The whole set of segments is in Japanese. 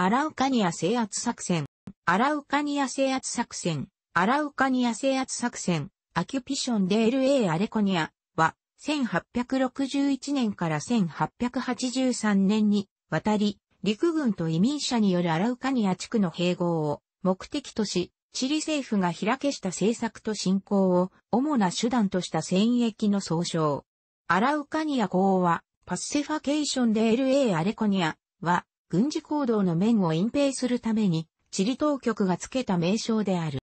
アラウカニア制圧作戦、アラウカニア制圧作戦、アラウカニア制圧作戦、アキュピションデール A アレコニアは、1861年から1883年に渡り、陸軍と移民者によるアラウカニア地区の併合を目的とし、チリ政府が開けした政策と振興を主な手段とした戦役の総称。アラウカニア公は、パッセファケーションデール A アレコニアは、軍事行動の面を隠蔽するために、チリ当局が付けた名称である。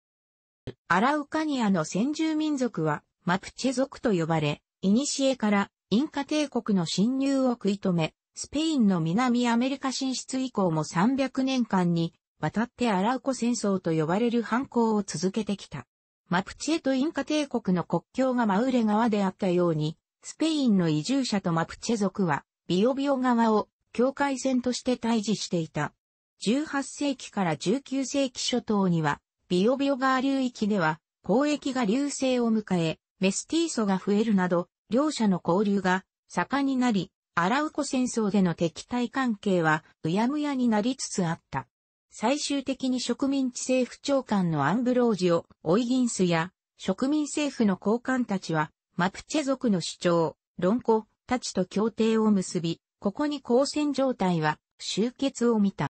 アラウカニアの先住民族は、マプチェ族と呼ばれ、古からインカ帝国の侵入を食い止め、スペインの南アメリカ進出以降も300年間に、渡ってアラウコ戦争と呼ばれる反抗を続けてきた。マプチェとインカ帝国の国境がマウレ川であったように、スペインの移住者とマプチェ族は、ビオビオ川を境界線として対峙していた。18世紀から19世紀初頭には、ビオビオ川流域では、交易が流星を迎え、メスティーソが増えるなど、両者の交流が盛んになり、アラウコ戦争での敵対関係はうやむやになりつつあった。最終的に植民地政府長官のアンブロージオ・オイギンスや植民政府の高官たちはマプチェ族の主張、論考たちと協定を結び、ここに交戦状態は終結を見た。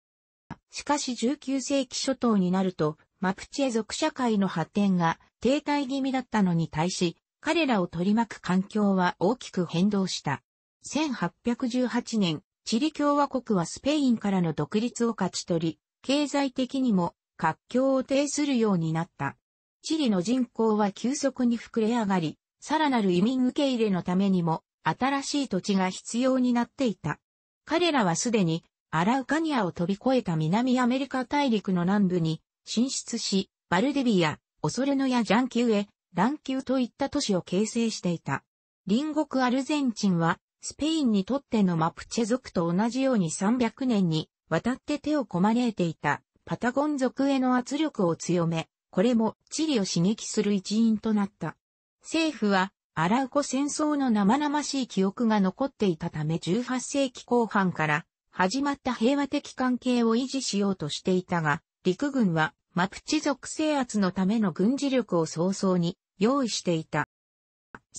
しかし19世紀初頭になると、マプチェ族社会の発展が停滞気味だったのに対し、彼らを取り巻く環境は大きく変動した。1818年、チリ共和国はスペインからの独立を勝ち取り、経済的にも活況を呈するようになった。チリの人口は急速に膨れ上がり、さらなる移民受け入れのためにも新しい土地が必要になっていた。彼らはすでにアラウカニアを飛び越えた南アメリカ大陸の南部に進出し、バルデビア、オソレノやジャンキュエ、ランキューといった都市を形成していた。隣国アルゼンチンは、スペインにとってのマプチェ族と同じように300年に渡って手をこまねえていたパタゴン族への圧力を強め、これも地理を刺激する一因となった。政府はアラウコ戦争の生々しい記憶が残っていたため18世紀後半から始まった平和的関係を維持しようとしていたが、陸軍はマプチ族制圧のための軍事力を早々に用意していた。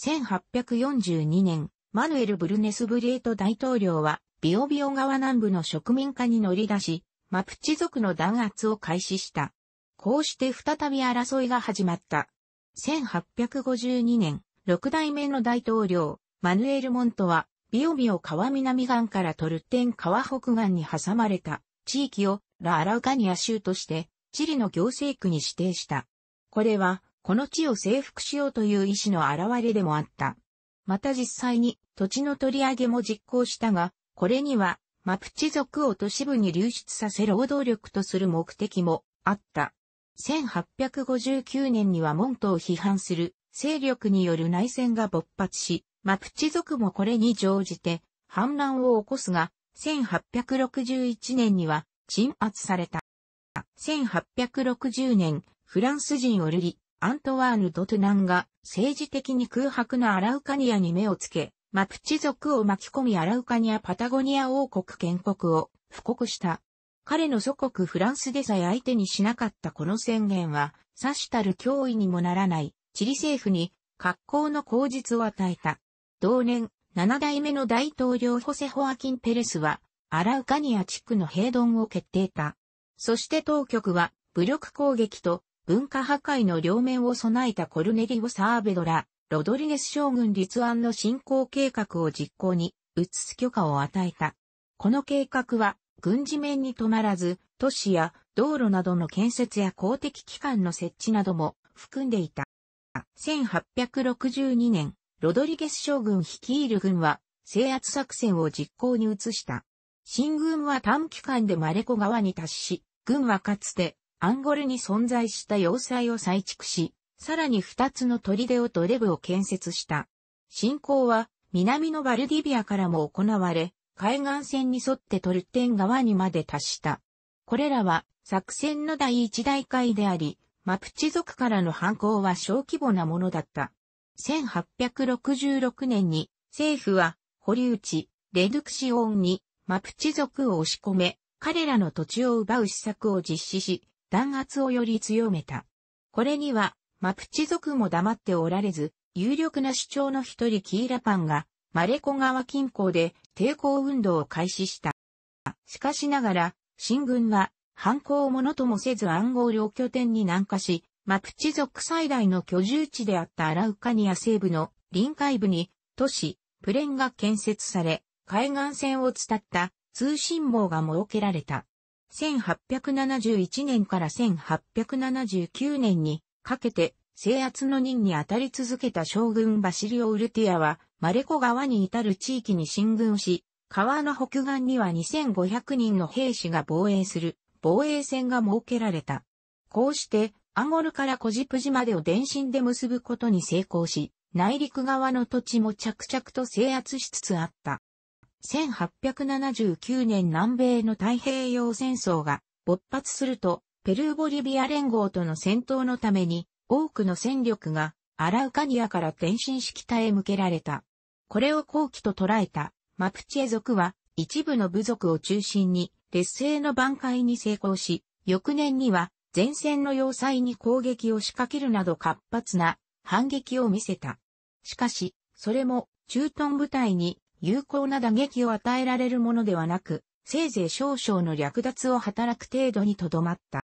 1842年、マヌエル・ブルネスブレート大統領はビオビオ川南部の植民化に乗り出し、マプチ族の弾圧を開始した。こうして再び争いが始まった。1852年、6代目の大統領、マヌエル・モントは、ビオビオ川南岸からトルテン川北岸に挟まれた地域をラ・アラウカニア州として、チリの行政区に指定した。これは、この地を征服しようという意思の表れでもあった。また実際に土地の取り上げも実行したが、これにはマプチ族を都市部に流出させ労働力とする目的もあった。1859年にはモントを批判する勢力による内戦が勃発し、マプチ族もこれに乗じて反乱を起こすが、1861年には鎮圧された。1860年、フランス人オルリ、アントワーヌ・ドトゥナンが政治的に空白のアラウカニアに目をつけ、マプチ族を巻き込みアラウカニア・パタゴニア王国建国を布告した。彼の祖国フランスでさえ相手にしなかったこの宣言は、さしたる脅威にもならない、チリ政府に格好の口実を与えた。同年、7代目の大統領ホセ・ホアキン・ペレスは、アラウカニア地区の平凡を決定た。そして当局は、武力攻撃と文化破壊の両面を備えたコルネリオ・サーベドラ、ロドリネス将軍立案の進行計画を実行に移す許可を与えた。この計画は軍事面に止まらず、都市や道路などの建設や公的機関の設置なども含んでいた。1862年、ロドリゲス将軍率いる軍は制圧作戦を実行に移した。新軍は短期間でマレコ川に達し、軍はかつてアンゴルに存在した要塞を再築し、さらに二つの砦をとレブを建設した。進行は南のバルディビアからも行われ、海岸線に沿ってトルテン川にまで達した。これらは作戦の第一大会であり、マプチ族からの反抗は小規模なものだった。1866年に政府は堀内、レドクシオンにマプチ族を押し込め、彼らの土地を奪う施策を実施し、弾圧をより強めた。これにはマプチ族も黙っておられず、有力な主張の一人キーラパンがマレコ川近郊で抵抗運動を開始した。しかしながら、新軍は反抗をものともせずアンゴールを拠点に南下し、マプチ族最大の居住地であったアラウカニア西部の臨海部に都市、プレンが建設され、海岸線を伝った通信網が設けられた。1871年から1879年にかけて制圧の任に当たり続けた将軍バシリオ・ウルティアは、マレコ川に至る地域に進軍し、川の北岸には2500人の兵士が防衛する防衛線が設けられた。こうして、アゴルからコジプジまでを電信で結ぶことに成功し、内陸側の土地も着々と制圧しつつあった。1879年南米の太平洋戦争が勃発すると、ペルーボリビア連合との戦闘のために多くの戦力がアラウカニアから転身式北へ向けられた。これを後期と捉えたマプチェ族は一部の部族を中心に劣勢の挽回に成功し、翌年には前線の要塞に攻撃を仕掛けるなど活発な反撃を見せた。しかし、それも駐屯部隊に有効な打撃を与えられるものではなく、せいぜい少々の略奪を働く程度にとどまった。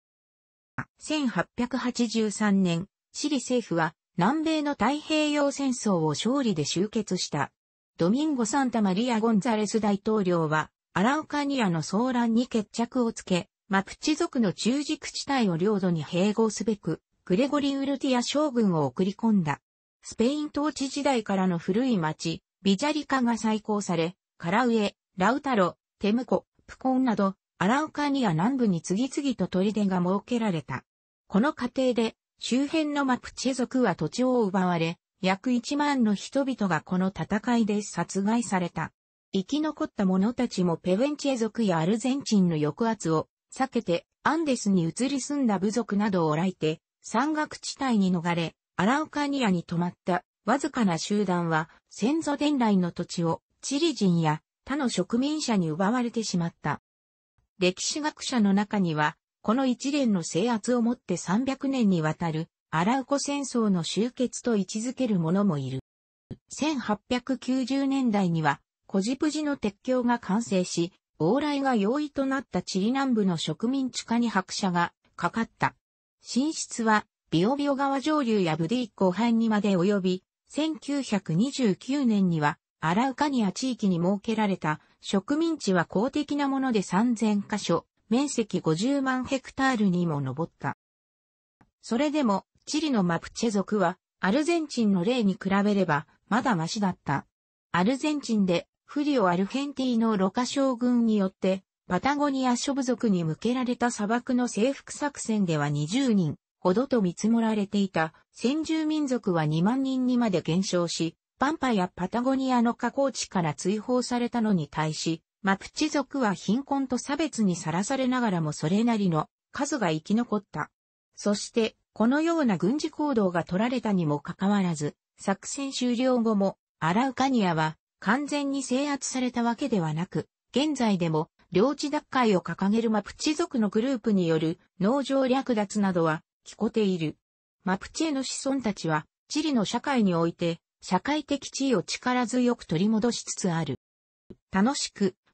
1883年、シリ政府は南米の太平洋戦争を勝利で終結した。ドミンゴ・サンタマリア・ゴンザレス大統領は、アラウカニアの騒乱に決着をつけ、マプチ族の中軸地帯を領土に併合すべく、グレゴリ・ウルティア将軍を送り込んだ。スペイン統治時代からの古い町、ビジャリカが再興され、カラウエ、ラウタロ、テムコ、プコンなど、アラウカニア南部に次々と砦が設けられた。この過程で、周辺のマプチェ族は土地を奪われ、約1万の人々がこの戦いで殺害された。生き残った者たちもペウェンチェ族やアルゼンチンの抑圧を避けてアンデスに移り住んだ部族などを来て山岳地帯に逃れ、アラウカニアに泊まったわずかな集団は先祖伝来の土地をチリ人や他の植民者に奪われてしまった。歴史学者の中にはこの一連の制圧をもって300年にわたるアラウコ戦争の終結と位置づける者もいる。1890年代には、コジプジの鉄橋が完成し、往来が容易となったチリ南部の植民地化に拍車がかかった。進出は、ビオビオ川上流やブディ湖畔にまで及び、1929年には、アラウカニア地域に設けられた植民地は公的なもので3000箇所、面積50万ヘクタールにも上った。それでも、チリのマプチェ族は、アルゼンチンの例に比べれば、まだマシだった。アルゼンチンで、フリオ・アルヘンティのロカ将軍によって、パタゴニア諸部族に向けられた砂漠の征服作戦では20人ほどと見積もられていた先住民族は2万人にまで減少し、パンパやパタゴニアの加工地から追放されたのに対し、マプチ族は貧困と差別にさらされながらもそれなりの数が生き残った。そして、このような軍事行動が取られたにもかかわらず、作戦終了後も、アラウカニアは完全に制圧されたわけではなく、現在でも領地奪回を掲げるマプチ族のグループによる農場略奪などは聞こている。マプチェの子孫たちは、チリの社会において、社会的地位を力強く取り戻しつつある。楽しく、